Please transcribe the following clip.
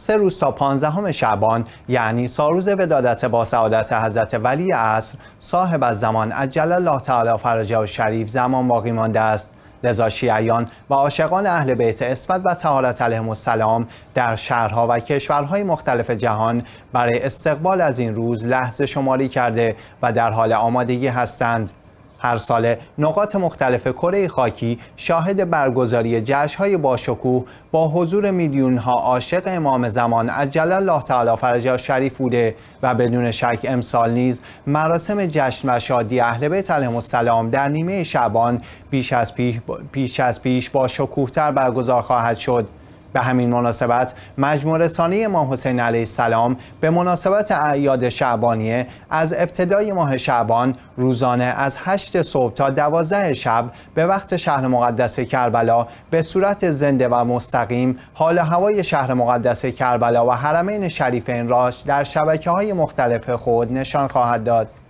سه روز تا پانزدهم شعبان یعنی ساروز ودادت با سعادت حضرت ولی عصر صاحب از زمان عجل الله تعالی فرجه و شریف زمان باقی مانده است لذا شیعیان و عاشقان اهل بیت اسمت و تهارت علیهم السلام در شهرها و کشورهای مختلف جهان برای استقبال از این روز لحظه شماری کرده و در حال آمادگی هستند هر ساله نقاط مختلف کره خاکی شاهد برگزاری جشن‌های باشکوه با حضور ها عاشق امام زمان عجل الله تعالی فرجه شریف بوده و بدون شک امسال نیز مراسم جشن و شادی اهل بیت علیهم السلام در نیمه شعبان بیش از پیش با, پیش از برگزار خواهد شد به همین مناسبت مجموع رسانی امام حسین علیه السلام به مناسبت اعیاد شعبانیه از ابتدای ماه شعبان روزانه از 8 صبح تا 12 شب به وقت شهر مقدس کربلا به صورت زنده و مستقیم حال هوای شهر مقدس کربلا و حرمین شریفین راش در شبکه های مختلف خود نشان خواهد داد.